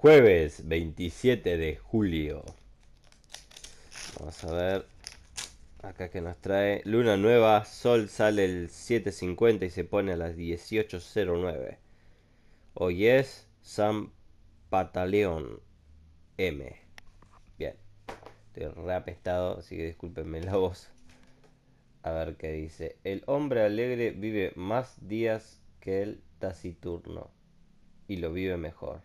Jueves 27 de julio. Vamos a ver. Acá que nos trae. Luna nueva. Sol sale el 7.50 y se pone a las 18.09. Hoy es San Pataleón M. Bien. Estoy reapestado, así que discúlpenme la voz. A ver qué dice. El hombre alegre vive más días que el taciturno. Y lo vive mejor.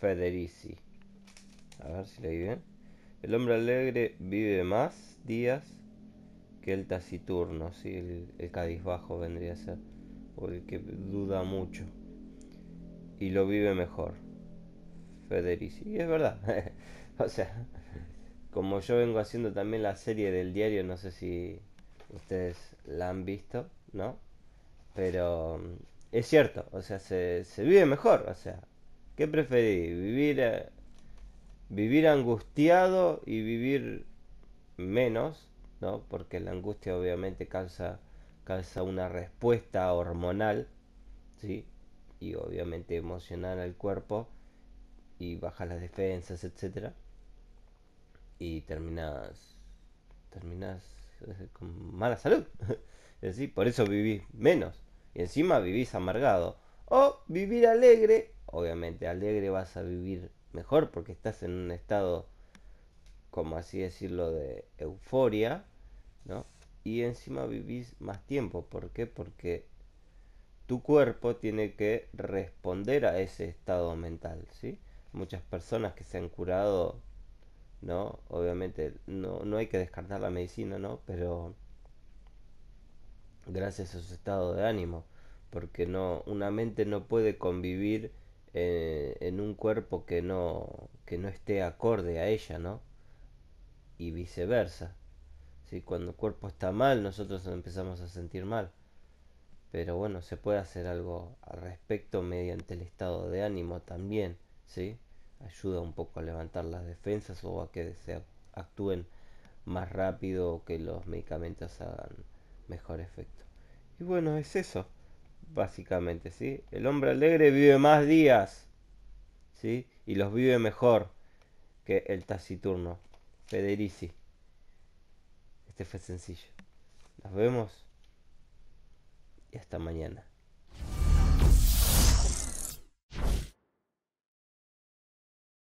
Federici. A ver si leí bien. El hombre alegre vive más días que el taciturno, si el, el bajo vendría a ser, o el que duda mucho. Y lo vive mejor. Federici. Y es verdad. o sea, como yo vengo haciendo también la serie del diario, no sé si ustedes la han visto, ¿no? Pero mm, es cierto, o sea, se, se vive mejor, o sea, ¿Qué preferís? ¿Vivir, vivir angustiado y vivir menos? ¿no? Porque la angustia obviamente causa, causa una respuesta hormonal, ¿sí? Y obviamente emocional al cuerpo y baja las defensas, etc Y terminas terminas eh, con mala salud. por eso vivís menos y encima vivís amargado o vivir alegre obviamente alegre vas a vivir mejor porque estás en un estado, como así decirlo, de euforia, ¿no? Y encima vivís más tiempo. ¿Por qué? Porque tu cuerpo tiene que responder a ese estado mental, ¿sí? Muchas personas que se han curado, ¿no? Obviamente no, no hay que descartar la medicina, ¿no? Pero gracias a su estado de ánimo, porque no una mente no puede convivir eh, en, un cuerpo que no, que no esté acorde a ella, ¿no? Y viceversa. ¿sí? Cuando el cuerpo está mal, nosotros empezamos a sentir mal. Pero bueno, se puede hacer algo al respecto mediante el estado de ánimo también, ¿sí? Ayuda un poco a levantar las defensas o a que se actúen más rápido o que los medicamentos hagan mejor efecto. Y bueno, es eso básicamente, ¿sí? El hombre alegre vive más días, ¿sí? Y los vive mejor que el taciturno, Federici. Este fue sencillo. Nos vemos y hasta mañana.